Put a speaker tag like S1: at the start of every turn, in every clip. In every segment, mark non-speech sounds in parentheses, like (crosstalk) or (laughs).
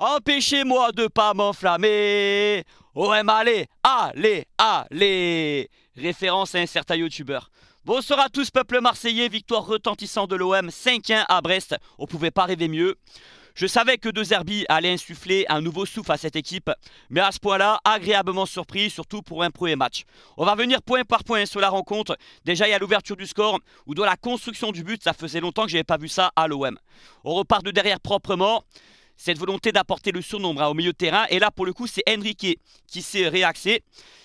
S1: Empêchez-moi de pas m'enflammer. OM, allez, allez, allez. Référence à un certain youtubeur. Bonsoir à tous, peuple marseillais. Victoire retentissante de l'OM, 5-1 à Brest. On pouvait pas rêver mieux. Je savais que De Zerbi allait insuffler un nouveau souffle à cette équipe, mais à ce point-là, agréablement surpris, surtout pour un premier match. On va venir point par point sur la rencontre. Déjà, il y a l'ouverture du score, ou de la construction du but, ça faisait longtemps que je n'avais pas vu ça à l'OM. On repart de derrière proprement cette volonté d'apporter le surnombre hein, au milieu de terrain. Et là, pour le coup, c'est Enrique qui s'est réaxé.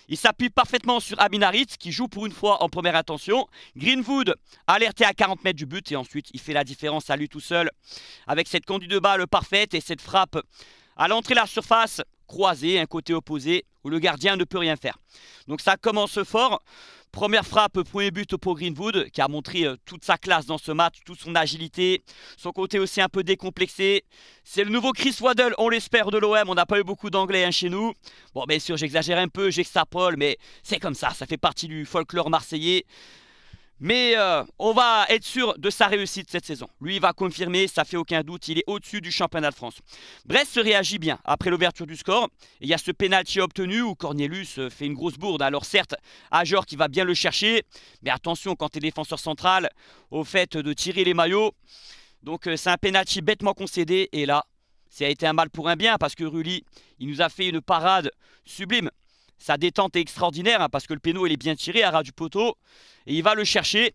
S1: Il s'appuie parfaitement sur Aminarit qui joue pour une fois en première intention. Greenwood alerté à 40 mètres du but et ensuite il fait la différence à lui tout seul avec cette conduite de balle parfaite et cette frappe à l'entrée de la surface croisée, un côté opposé où le gardien ne peut rien faire. Donc ça commence fort. Première frappe, premier but pour Greenwood, qui a montré euh, toute sa classe dans ce match, toute son agilité, son côté aussi un peu décomplexé. C'est le nouveau Chris Waddle, on l'espère, de l'OM. On n'a pas eu beaucoup d'anglais hein, chez nous. Bon, bien sûr, j'exagère un peu, j'extrapole, mais c'est comme ça, ça fait partie du folklore marseillais. Mais euh, on va être sûr de sa réussite cette saison. Lui, il va confirmer, ça fait aucun doute, il est au-dessus du championnat de France. Brest se réagit bien après l'ouverture du score. Il y a ce pénalty obtenu où Cornelius euh, fait une grosse bourde. Alors certes, Ajor qui va bien le chercher, mais attention quand tu es défenseur central, au fait de tirer les maillots. Donc euh, c'est un pénalty bêtement concédé et là, ça a été un mal pour un bien parce que Rulli, il nous a fait une parade sublime. Sa détente est extraordinaire hein, parce que le péno il est bien tiré à ras du poteau et il va le chercher.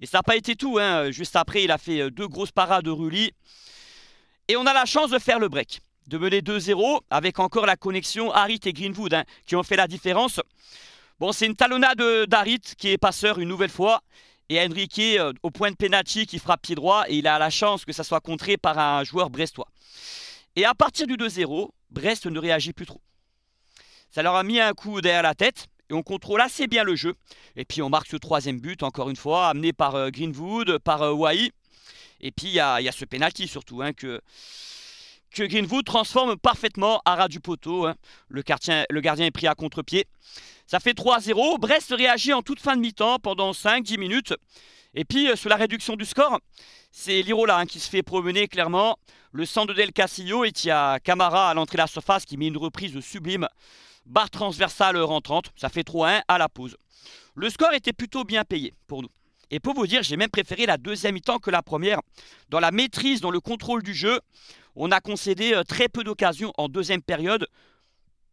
S1: Et ça n'a pas été tout. Hein. Juste après, il a fait euh, deux grosses parades de Rulli. Et on a la chance de faire le break, de mener 2-0 avec encore la connexion Harit et Greenwood hein, qui ont fait la différence. Bon, c'est une talonnade euh, d'Harit qui est passeur une nouvelle fois. Et Enrique euh, au point de penalty qui frappe pied droit et il a la chance que ça soit contré par un joueur brestois. Et à partir du 2-0, Brest ne réagit plus trop. Ça leur a mis un coup derrière la tête. Et on contrôle assez bien le jeu. Et puis on marque ce troisième but, encore une fois, amené par euh, Greenwood, par euh, Wai. Et puis il y, a, ce penalty surtout, hein, que, que Greenwood transforme parfaitement à ras du poteau. Hein. Le, gardien, le gardien est pris à contre-pied. Ça fait 3-0. Brest réagit en toute fin de mi-temps pendant 5-10 minutes. Et puis, euh, sous sur la réduction du score, c'est Lirola hein, qui se fait promener clairement. Le centre de Del Castillo et il y a Camara à l'entrée de la surface qui met une reprise sublime barre transversale rentrante, ça fait 3-1 à la pause. Le score était plutôt bien payé pour nous. Et pour vous dire, j'ai même préféré la deuxième mi-temps que la première. Dans la maîtrise, dans le contrôle du jeu, on a concédé euh, très peu d'occasions en deuxième période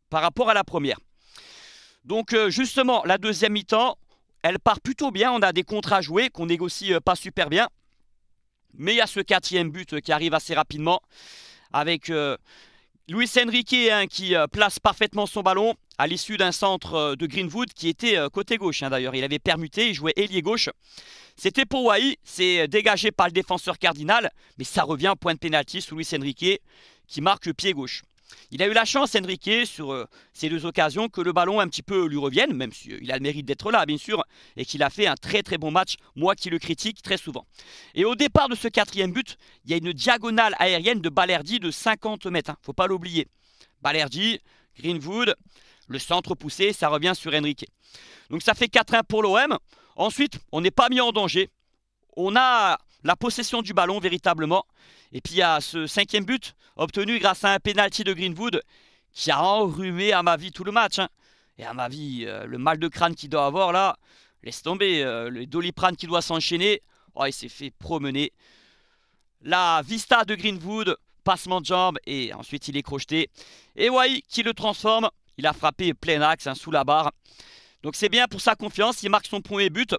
S1: par rapport à la première. Donc euh, justement, la deuxième mi-temps, elle part plutôt bien. On a des contrats joués qu'on négocie euh, pas super bien. Mais il y a ce quatrième but qui arrive assez rapidement avec Luis Enrique hein, qui euh, place parfaitement son ballon à l'issue d'un centre euh, de Greenwood qui était euh, côté gauche hein, d'ailleurs. Il avait permuté, il jouait ailier gauche. C'était pour Wai, c'est dégagé par le défenseur cardinal, mais ça revient au point de pénalty sous Luis Enrique qui marque le pied gauche. Il a eu la chance, Enrique, sur euh, ces deux occasions, que le ballon un petit peu lui revienne, même s'il euh, a le mérite d'être là, bien sûr, et qu'il a fait un très très bon match, moi qui le critique très souvent. Et au départ de ce quatrième but, il y a une diagonale aérienne de Balerdi de 50 mètres, ne hein, faut pas l'oublier. Balerdi, Greenwood, le centre poussé, ça revient sur Enrique. Donc ça fait 4-1 pour l'OM. Ensuite, on n'est pas mis en danger. On a la possession du ballon véritablement. Et puis il y a ce cinquième but obtenu grâce à un penalty de Greenwood qui a enrhumé à ma vie tout le match. Hein. Et à ma vie, euh, le mal de crâne qu'il doit avoir là, laisse tomber, euh, le doliprane qui doit s'enchaîner, oh, il s'est fait promener. La vista de Greenwood, passement de jambe et ensuite il est crocheté. Et Wai qui le transforme, il a frappé plein axe hein, sous la barre. Donc c'est bien pour sa confiance, il marque son premier but.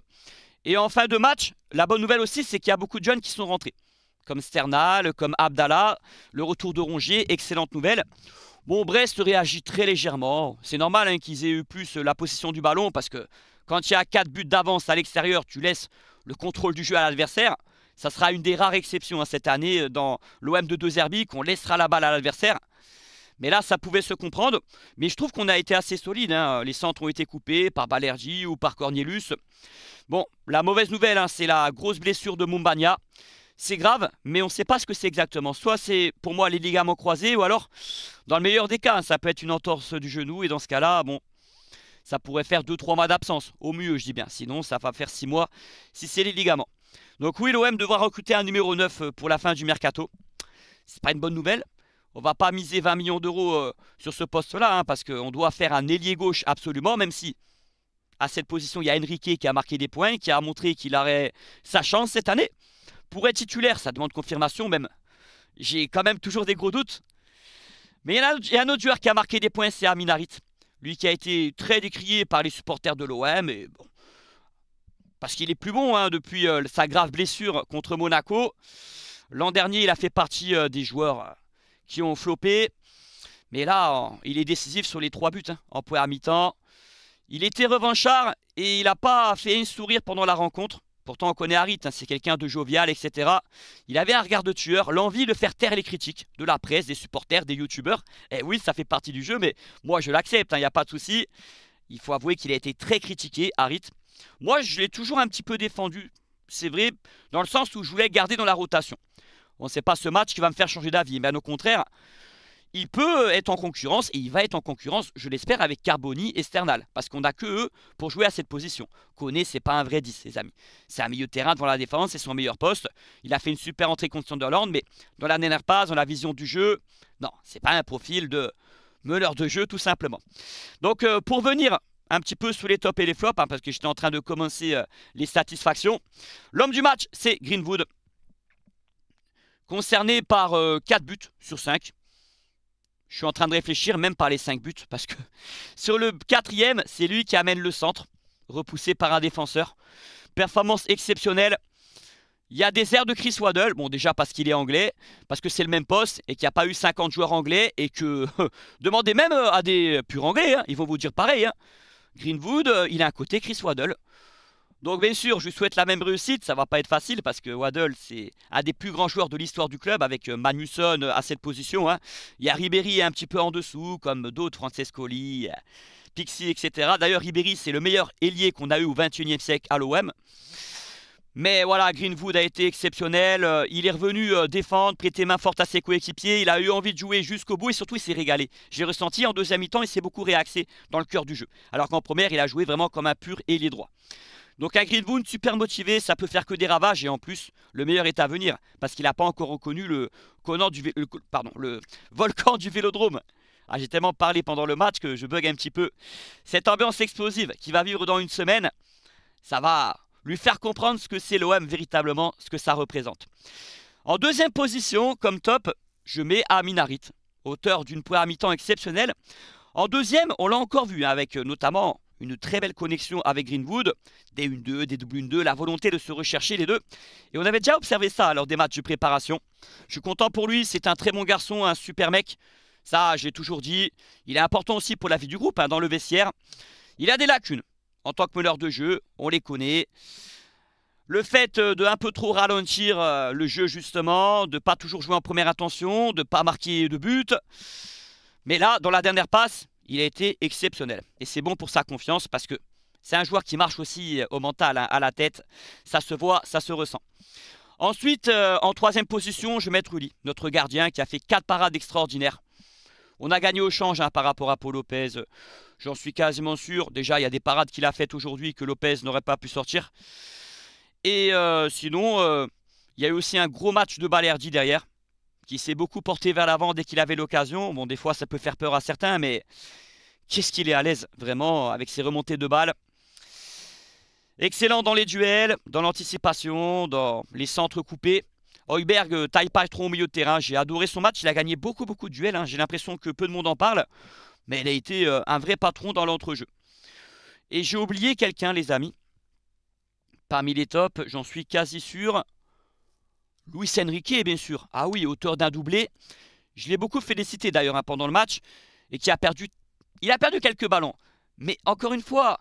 S1: Et en fin de match, la bonne nouvelle aussi, c'est qu'il y a beaucoup de jeunes qui sont rentrés. Comme Sternal, comme Abdallah, le retour de Rongier, excellente nouvelle. Bon, Brest réagit très légèrement. C'est normal hein, qu'ils aient eu plus euh, la possession du ballon parce que quand il y a 4 buts d'avance à l'extérieur, tu laisses le contrôle du jeu à l'adversaire. Ça sera une des rares exceptions hein, cette année euh, dans l'OM de 2 Zerbi, qu'on laissera la balle à l'adversaire. Mais là, ça pouvait se comprendre. Mais je trouve qu'on a été assez solide. Hein. Les centres ont été coupés par ballergie ou par Cornelius. Bon, la mauvaise nouvelle, hein, c'est la grosse blessure de Mumbania. C'est grave, mais on ne sait pas ce que c'est exactement. Soit c'est pour moi les ligaments croisés, ou alors, dans le meilleur des cas, hein, ça peut être une entorse du genou. Et dans ce cas-là, bon, ça pourrait faire 2-3 mois d'absence, au mieux, je dis bien. Sinon, ça va faire 6 mois si c'est les ligaments. Donc oui, l'OM devra recruter un numéro 9 euh, pour la fin du mercato. C'est pas une bonne nouvelle, on va pas miser 20 millions d'euros euh, sur ce poste-là, hein, parce qu'on doit faire un ailier gauche absolument, même si à cette position, il y a Enrique qui a marqué des points, qui a montré qu'il aurait sa chance cette année. Pour être titulaire, ça demande confirmation même. J'ai quand même toujours des gros doutes. Mais il y, a un, autre joueur qui a marqué des points, c'est Aminarit. Lui qui a été très décrié par les supporters de l'OM, bon, parce qu'il est plus bon hein, depuis euh, sa grave blessure contre Monaco. L'an dernier, il a fait partie euh, des joueurs qui ont flopé. Mais là, il est décisif sur les trois buts hein, en point à mi-temps. Il était revanchard et il n'a pas fait un sourire pendant la rencontre. Pourtant, on connaît Harit, hein, c'est quelqu'un de jovial, etc. Il avait un regard de tueur, l'envie de faire taire les critiques de la presse, des supporters, des youtubeurs. Et eh oui, ça fait partie du jeu, mais moi je l'accepte, il hein, n'y a pas de souci. Il faut avouer qu'il a été très critiqué, Harit. Moi, je l'ai toujours un petit peu défendu, c'est vrai, dans le sens où je voulais garder dans la rotation. On sait pas ce match qui va me faire changer d'avis. Mais au contraire, il peut être en concurrence et il va être en concurrence, je l'espère, avec Carboni et Sternal. Parce qu'on n'a que eux pour jouer à cette position. ce c'est pas un vrai 10, les amis. C'est un milieu de terrain devant la défense, c'est son meilleur poste. Il a fait une super entrée contre Sunderland, mais dans la dernière passe, dans la vision du jeu, non, c'est pas un profil de meneur de jeu, tout simplement. Donc, euh, pour venir un petit peu sous les tops et les flops, hein, parce que j'étais en train de commencer euh, les satisfactions, l'homme du match, c'est Greenwood. Concerné par 4 euh, buts sur 5. Je suis en train de réfléchir même par les 5 buts parce que (laughs) sur le quatrième, c'est lui qui amène le centre, repoussé par un défenseur. Performance exceptionnelle. Il y a des airs de Chris Waddle, bon déjà parce qu'il est anglais, parce que c'est le même poste et qu'il n'y a pas eu 50 joueurs anglais et que (laughs) demandez même euh, à des purs anglais, hein, ils vont vous dire pareil. Hein. Greenwood, euh, il a un côté Chris Waddle. Donc bien sûr, je lui souhaite la même réussite, ça va pas être facile parce que Waddle, c'est un des plus grands joueurs de l'histoire du club avec euh, Magnusson euh, à cette position. Hein. Il y a Ribéry un petit peu en dessous, comme d'autres, Francescoli, euh, Pixie, etc. D'ailleurs, Ribéry, c'est le meilleur ailier qu'on a eu au 21e siècle à l'OM. Mais voilà, Greenwood a été exceptionnel. Il est revenu défendre, prêter main forte à ses coéquipiers. Il a eu envie de jouer jusqu'au bout et surtout, il s'est régalé. J'ai ressenti en deuxième mi-temps, il s'est beaucoup réaxé dans le cœur du jeu. Alors qu'en première, il a joué vraiment comme un pur ailier droit. Donc un Greenwood super motivé, ça peut faire que des ravages et en plus le meilleur est à venir parce qu'il n'a pas encore reconnu le, pardon, le (laughs) volcan du Vélodrome. Ah, j'ai tellement parlé pendant le match que je bug un petit peu. Cette ambiance explosive qui va vivre dans une semaine, ça va lui faire comprendre ce que c'est l'OM véritablement, ce que ça représente. En deuxième position, comme top, je mets Aminarit, auteur d'une à mi-temps exceptionnelle. En deuxième, on l'a encore vu, hein, avec euh, notamment une très belle connexion avec Greenwood, des 1-2, des double 1-2, la volonté de se rechercher les deux. Et on avait déjà observé ça lors des matchs de préparation. Je suis content pour lui, c'est un très bon garçon, un super mec. Ça, j'ai toujours dit, il est important aussi pour la vie du groupe, hein, dans le vestiaire. Il a des lacunes en tant que meneur de jeu, on les connaît. Le fait euh, de un peu trop ralentir euh, le jeu justement, de pas toujours jouer en première intention, de pas marquer de but. Mais là, dans la dernière passe, il a été exceptionnel. Et c'est bon pour sa confiance parce que c'est un joueur qui marche aussi euh, au mental, hein, à la tête. Ça se voit, ça se ressent. Ensuite, euh, en troisième position, je mettre Uli, notre gardien qui a fait quatre parades extraordinaires. On a gagné au change hein, par rapport à Paul Lopez. J'en suis quasiment sûr. Déjà, il y a des parades qu'il a faites aujourd'hui que Lopez n'aurait pas pu sortir. Et euh, sinon, il y a eu aussi un gros match de Balerdi derrière qui s'est beaucoup porté vers l'avant dès qu'il avait l'occasion. Bon, des fois, ça peut faire peur à certains, mais qu'est-ce qu'il est à l'aise, vraiment, avec ses remontées de balles. Excellent dans les duels, dans l'anticipation, dans les centres coupés. Hoiberg euh, taille pas trop au milieu de terrain. J'ai adoré son match. Il a gagné beaucoup, beaucoup de duels. Hein. J'ai l'impression que peu de monde en parle. Mais il a été euh, un vrai patron dans l'entrejeu. Et j'ai oublié quelqu'un, les amis. Parmi les tops, j'en suis quasi sûr. Luis Enrique, bien sûr. Ah oui, auteur d'un doublé. Je l'ai beaucoup félicité d'ailleurs hein, pendant le match et qui a perdu. Il a perdu quelques ballons. Mais encore une fois,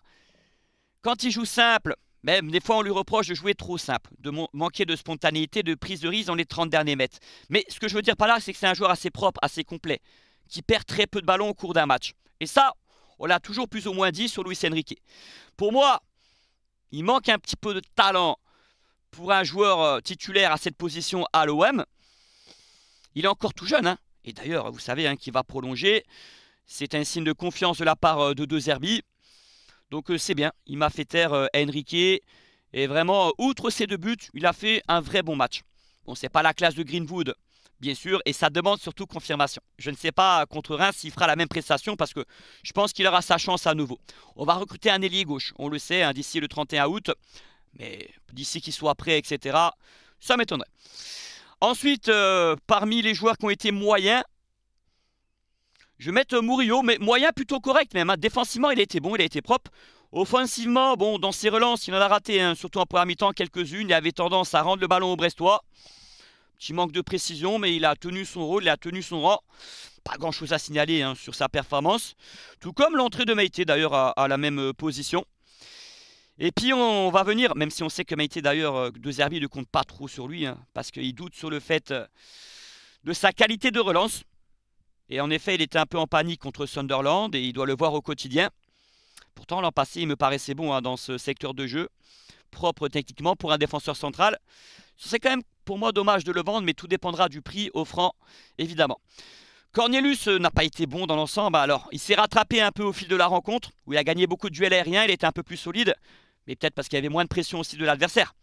S1: quand il joue simple, même des fois on lui reproche de jouer trop simple, de manquer de spontanéité, de prise de risque dans les 30 derniers mètres. Mais ce que je veux dire par là, c'est que c'est un joueur assez propre, assez complet, qui perd très peu de ballons au cours d'un match. Et ça, on l'a toujours plus ou moins dit sur Luis Enrique. Pour moi, il manque un petit peu de talent pour un joueur euh, titulaire à cette position à l'OM. Il est encore tout jeune. Hein. Et d'ailleurs, vous savez hein, qu'il va prolonger. C'est un signe de confiance de la part euh, de deux Zerbi. Donc euh, c'est bien. Il m'a fait taire Henrique. Et vraiment, outre ses deux buts, il a fait un vrai bon match. Bon, n'est pas la classe de Greenwood, bien sûr, et ça demande surtout confirmation. Je ne sais pas contre Reims s'il fera la même prestation parce que je pense qu'il aura sa chance à nouveau. On va recruter un ailier gauche, on le sait, hein, d'ici le 31 août mais d'ici qu'il soit prêt, etc., ça m'étonnerait. Ensuite, euh, parmi les joueurs qui ont été moyens, je vais mettre Murillo, mais moyen plutôt correct même. Hein. Défensivement, il a été bon, il a été propre. Offensivement, bon, dans ses relances, il en a raté, surtout en première mi-temps, quelques-unes. Il avait tendance à rendre le ballon au Brestois. Petit manque de précision, mais il a tenu son rôle, il a tenu son rang. Pas grand-chose à signaler hein, sur sa performance. Tout comme l'entrée de Meite, d'ailleurs, à la même euh, position. Et puis on va venir, même si on sait que Maïté d'ailleurs, euh, De Zerbi ne compte pas trop sur lui, hein, parce qu'il doute sur le fait euh, de sa qualité de relance. Et en effet, il était un peu en panique contre Sunderland et il doit le voir au quotidien. Pourtant, l'an passé, il me paraissait bon hein, dans ce secteur de jeu, propre techniquement pour un défenseur central. C'est quand même pour moi dommage de le vendre, mais tout dépendra du prix offrant, évidemment. Cornelius euh, n'a pas été bon dans l'ensemble, alors il s'est rattrapé un peu au fil de la rencontre, où il a gagné beaucoup de duels aériens, il était un peu plus solide mais peut-être parce qu'il y avait moins de pression aussi de l'adversaire.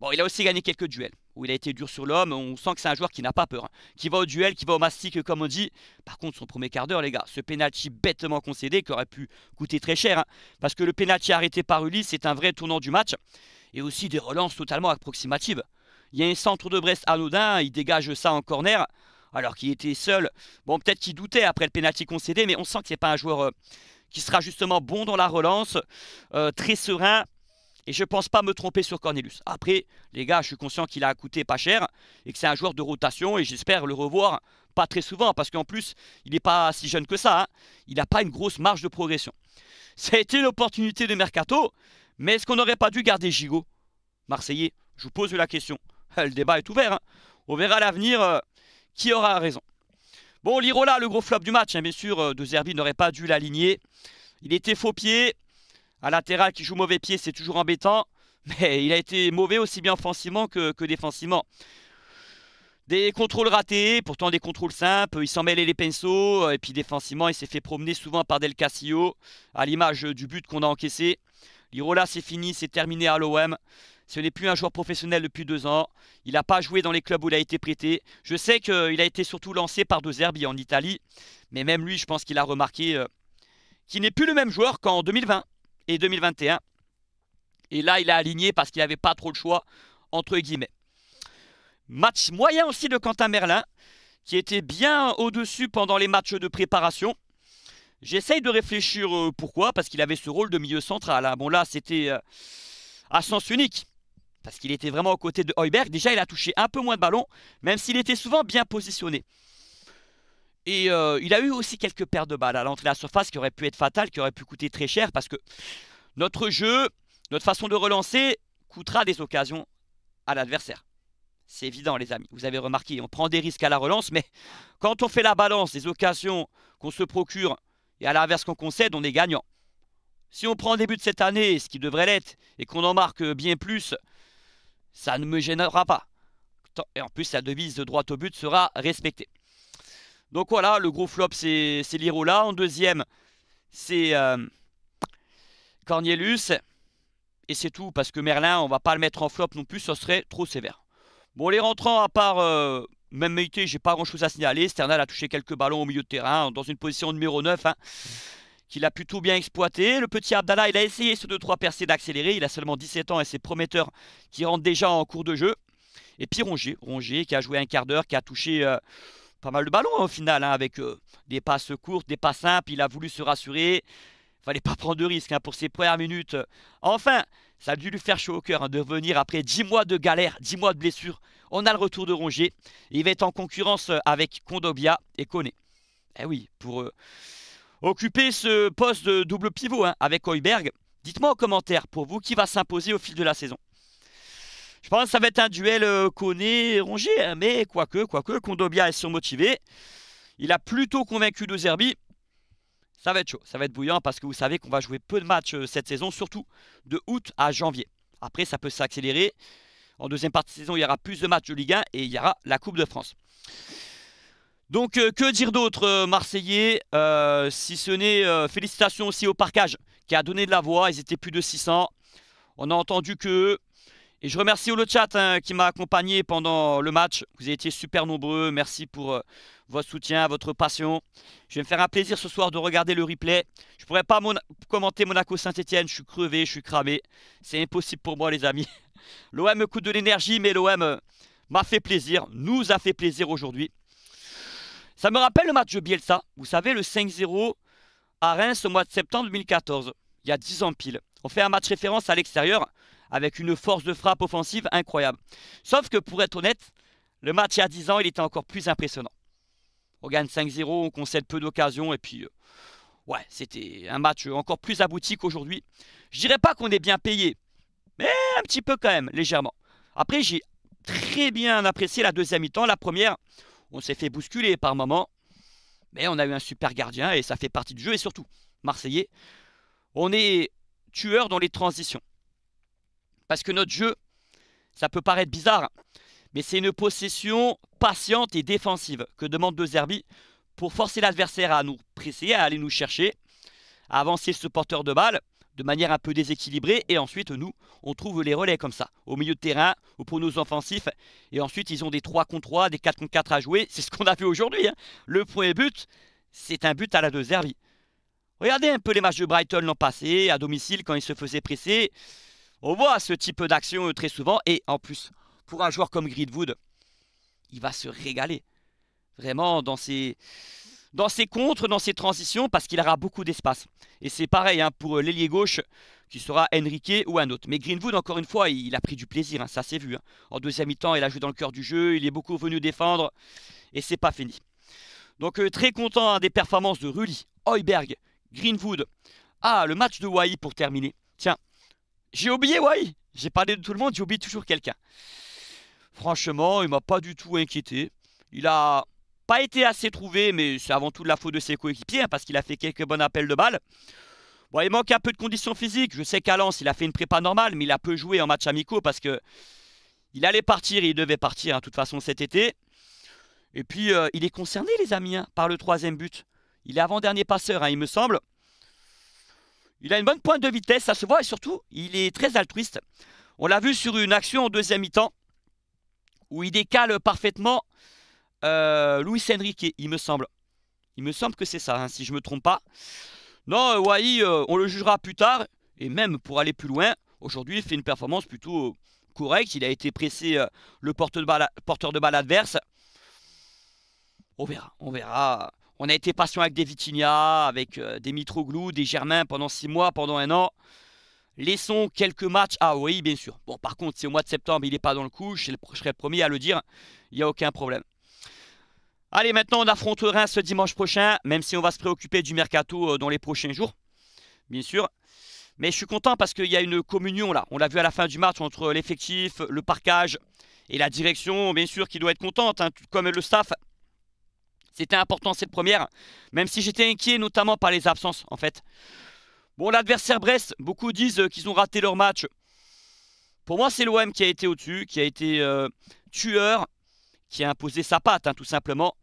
S1: Bon, il a aussi gagné quelques duels où il a été dur sur l'homme. On sent que c'est un joueur qui n'a pas peur, hein. qui va au duel, qui va au mastic, comme on dit. Par contre, son premier quart d'heure, les gars, ce penalty bêtement concédé qui aurait pu coûter très cher, hein. parce que le penalty arrêté par Ulysse c'est un vrai tournant du match et aussi des relances totalement approximatives. Il y a un centre de Brest anodin, il dégage ça en corner alors qu'il était seul. Bon, peut-être qu'il doutait après le penalty concédé, mais on sent que n'est pas un joueur. Euh, qui sera justement bon dans la relance, euh, très serein. Et je ne pense pas me tromper sur Cornelius. Après, les gars, je suis conscient qu'il a coûté pas cher et que c'est un joueur de rotation et j'espère le revoir pas très souvent parce qu'en plus, il n'est pas si jeune que ça. Hein. Il n'a pas une grosse marge de progression. (laughs) Ça a été l'opportunité de Mercato, mais est-ce qu'on n'aurait pas dû garder Gigot Marseillais, je vous pose la question. (laughs) Le débat est ouvert. Hein. On verra l'avenir euh, qui aura raison. Bon, Lirola, le gros flop du match, hein. bien sûr, euh, De Zerbi n'aurait pas dû l'aligner. Il était faux pied. À latéral qui joue mauvais pied, c'est toujours embêtant. (laughs) Mais il a été mauvais aussi bien offensivement que, défensivement. Des contrôles ratés, pourtant des contrôles simples, il s'en mêlait les pinceaux, euh, et puis défensivement, il s'est fait promener souvent par Del Castillo, à l'image du but qu'on a encaissé. Lirola, c'est fini, c'est terminé à l'OM. Ce n'est plus un joueur professionnel depuis deux ans. Il n'a pas joué dans les clubs où il a été prêté. Je sais qu'il a été surtout lancé par De Zerbi en Italie. Mais même lui, je pense qu'il a remarqué euh, qu'il n'est plus le même joueur qu'en 2020 et 2021. Et là, il a aligné parce qu'il n'avait pas trop de choix, entre guillemets. Match moyen aussi de Quentin Merlin, qui était bien au-dessus pendant les matchs de préparation. J'essaye de réfléchir euh, pourquoi, parce qu'il avait ce rôle de milieu central. Hein. Bon là, c'était euh, à sens unique parce qu'il était vraiment aux côtés de Heuberg. Déjà, il a touché un peu moins de ballons, même s'il était souvent bien positionné. Et euh, il a eu aussi quelques paires de balles à l'entrée de la surface qui auraient pu être fatales, qui auraient pu coûter très cher, parce que notre jeu, notre façon de relancer, coûtera des occasions à l'adversaire. C'est évident, les amis. Vous avez remarqué, on prend des risques à la relance, mais quand on fait la balance des occasions qu'on se procure et à l'inverse qu'on concède, on est gagnant. Si on prend début de cette année, ce qui devrait l'être, et qu'on en marque bien plus, ça ne me gênera pas. Et en plus, la devise de droite au but sera respectée. Donc voilà, le gros flop, c'est Lirola. En deuxième, c'est euh, Cornelius. Et c'est tout, parce que Merlin, on va pas le mettre en flop non plus, ce serait trop sévère. Bon, les rentrants, à part euh, même je j'ai pas grand-chose à signaler. Sternal a touché quelques ballons au milieu de terrain, dans une position numéro 9 qu'il a plutôt bien exploité. Le petit Abdallah, il a essayé ce 2-3 percées d'accélérer. Il a seulement 17 ans et c'est prometteur qui rentre déjà en cours de jeu. Et puis Rongier, Rongier qui a joué un quart d'heure, qui a touché euh, pas mal de ballons hein, au final, hein, avec euh, des passes courtes, des passes simples. Il a voulu se rassurer. Il Fallait pas (laughs) prendre de risques hein, pour ses premières minutes. Enfin, ça a dû lui faire chaud au cœur de venir après 10 mois de galère, 10 mois de blessure. On a le retour de Rongier. Il va être en concurrence avec Kondobia et Kone. Eh oui, pour. eux occuper ce poste de double pivot hein, avec Hoiberg. Dites-moi en commentaire pour vous qui va s'imposer au fil de la saison. Je pense que ça va être un duel conné euh, rongé hein, mais quoique, quoique, Kondobia est surmotivé. Il a plutôt convaincu de Zerbi. Ça va être chaud, ça va être bouillant parce que vous savez qu'on va jouer peu de matchs euh, cette saison, surtout de août à janvier. Après, ça peut s'accélérer. En deuxième partie de saison, il y aura plus de matchs de Ligue 1 et il y aura la Coupe de France. Donc euh, que dire d'autre euh, Marseillais euh, Si ce n'est félicitations aussi au parcage qui a donné de la voix. Ils étaient plus de 600. On a entendu que... Et je remercie le chat hein, qui m'a accompagné pendant le match. Vous étiez super nombreux. Merci pour votre soutien, votre passion. Je vais me faire un plaisir ce soir de regarder le replay. Je ne pourrais pas commenter Monaco-Saint-Etienne. Je suis crevé, je suis cramé. C'est impossible pour moi, les amis. (laughs) L'OM coûte de l'énergie, mais l'OM m'a fait plaisir, nous a fait plaisir aujourd'hui. Ça me rappelle le match de Bielsa, vous savez, le 5-0 à Reims au mois de septembre 2014, il y a 10 ans pile. On fait un match référence à l'extérieur avec une force de frappe offensive incroyable. Sauf que pour être honnête, le match il y a 10 ans, il était encore plus impressionnant. On gagne 5-0, on concède peu d'occasions et puis euh, ouais, c'était un match encore plus abouti qu'aujourd'hui. Je dirais pas qu'on est bien payé, mais un petit peu quand même, légèrement. Après, j'ai très bien apprécié la deuxième mi-temps, la première on s'est fait bousculer par moments, mais on a eu un super gardien et ça fait partie du jeu. Et surtout, Marseillais, on est tueur dans les transitions. Parce que notre jeu, ça peut paraître bizarre, mais c'est une possession patiente et défensive que demande De Zerbi pour forcer l'adversaire à nous presser, à aller nous chercher, à avancer ce porteur de balle de manière un peu déséquilibrée. Et ensuite, nous, on trouve les relais comme ça, au milieu de terrain, ou pour nos offensifs. Et ensuite, ils ont des 3 contre 3, des 4 contre 4 à jouer. (laughs) C'est ce qu'on a vu aujourd'hui. Hein. Le premier but, c'est un but à la deuxième. vie. Regardez un peu les matchs de Brighton l'an passé, à domicile, quand ils se faisaient presser. On voit ce type d'action euh, très souvent. Et en plus, pour un joueur comme Gridwood, il va se régaler. Vraiment, dans ces, dans ses contres, dans ses transitions, parce qu'il aura beaucoup d'espace. Et c'est pareil hein, pour euh, l'ailier gauche, qui sera Enrique ou un autre. Mais Greenwood, encore une fois, il a pris du plaisir, hein, ça c'est vu. Hein. En deuxième mi-temps, il a joué dans le cœur du jeu, il est beaucoup venu défendre, et c'est pas fini. Donc euh, très content des performances de Rulli, Heuberg, Greenwood. Ah, le match de Wai pour terminer. Tiens, j'ai oublié Wai J'ai parlé de tout le monde, j'oublie toujours quelqu'un. Franchement, il m'a pas du tout inquiété. Il a pas été assez trouvé, mais c'est avant tout de la faute de ses coéquipiers, hein, parce qu'il a fait quelques bons appels de balles. Bon, il manque un peu de conditions physiques. Je sais qu'à Lens, il a fait une prépa normale, mais il a peu joué en match amicaux parce que il allait partir et il devait partir, hein, de toute façon, cet été. Et puis, euh, il est concerné, les amis, hein, par le troisième but. Il est avant-dernier passeur, il me semble. Il a une bonne pointe de vitesse, ça se voit, et surtout, il est très altruiste. On l'a vu sur une action en deuxième mi-temps, où il décale parfaitement louis euh, Luis Enrique, il me semble. Il me semble que c'est ça, hein, si je me trompe pas. Non, oui euh, euh, on le jugera plus tard. Et même pour aller plus loin, aujourd'hui, il fait une performance plutôt correcte. Il a été pressé le porteur de, balle, adverse. On verra, on verra. On a été patient avec des vitinia, avec des Mitroglou, des Germains pendant 6 mois, pendant un an. Laissons quelques matchs. Ah oui, bien sûr. Bon, par contre, C'est au mois de septembre, il n'est pas dans le coup, je serai le premier à le dire. Il n'y a aucun problème. Allez, maintenant, on affrontera ce dimanche prochain, même si on va se préoccuper du mercato euh, dans les prochains jours, bien sûr. Mais je suis content parce qu'il y a une communion là. On l'a vu à la fin du match entre l'effectif, le parcage et la direction, bien sûr, qui doit être contente, hein, comme le staff. C'était important cette première, même si j'étais inquiet notamment par les absences en fait. Bon, l'adversaire Brest, beaucoup disent euh, qu'ils ont raté leur match. Pour moi, c'est l'OM qui a été au-dessus, qui a été euh, tueur, qui a imposé sa patte hein, tout simplement.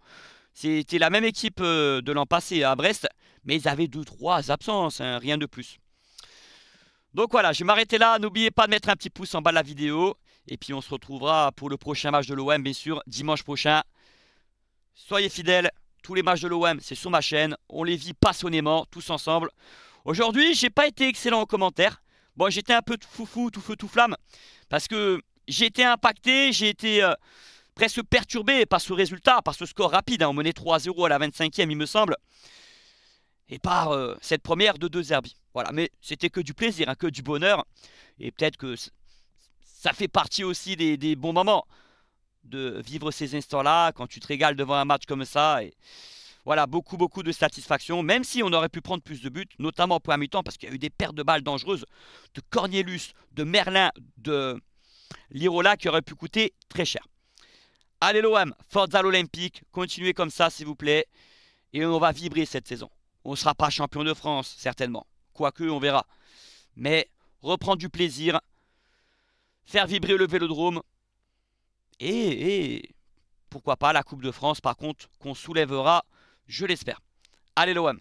S1: C'était la même équipe euh, de l'an passé à Brest, mais ils avaient 2-3 absences, hein, rien de plus. Donc voilà, je vais m'arrêter là. N'oubliez pas de mettre un petit pouce en bas de la vidéo. Et puis on se retrouvera pour le prochain match de l'OM, bien sûr, dimanche prochain. Soyez fidèles, tous les matchs de l'OM, c'est sur ma chaîne. On les vit passionnément, tous ensemble. Aujourd'hui, j'ai pas été excellent en commentaire. Bon, j'étais un peu tout foufou, tout feu, tout flamme. Parce que j'ai été impacté, j'ai été... Euh, presque perturbé par ce résultat, par ce score rapide. Hein, on menait 3-0 à la 25e, il me semble, et par euh, cette première de deux Zerbi. Voilà, mais c'était que du plaisir, hein, que du bonheur, et peut-être que ça fait partie aussi des, bons moments de vivre ces instants-là, quand tu te régales devant un match comme ça. Et voilà, beaucoup, beaucoup de satisfaction, même si on aurait pu prendre plus de buts, notamment pour un mi-temps, parce qu'il y a eu des pertes de balles dangereuses de Cornelius, de Merlin, de Lirola, qui auraient pu coûter très cher. Allez l'OM, à l'Olympique, continuez comme ça s'il vous plaît. Et on va vibrer cette saison. On ne sera pas champion de France, certainement. Quoique, on verra. Mais reprendre du plaisir, faire vibrer le vélodrome. Et, et pourquoi pas la Coupe de France, par contre, qu'on soulèvera, je l'espère. Allez l'OM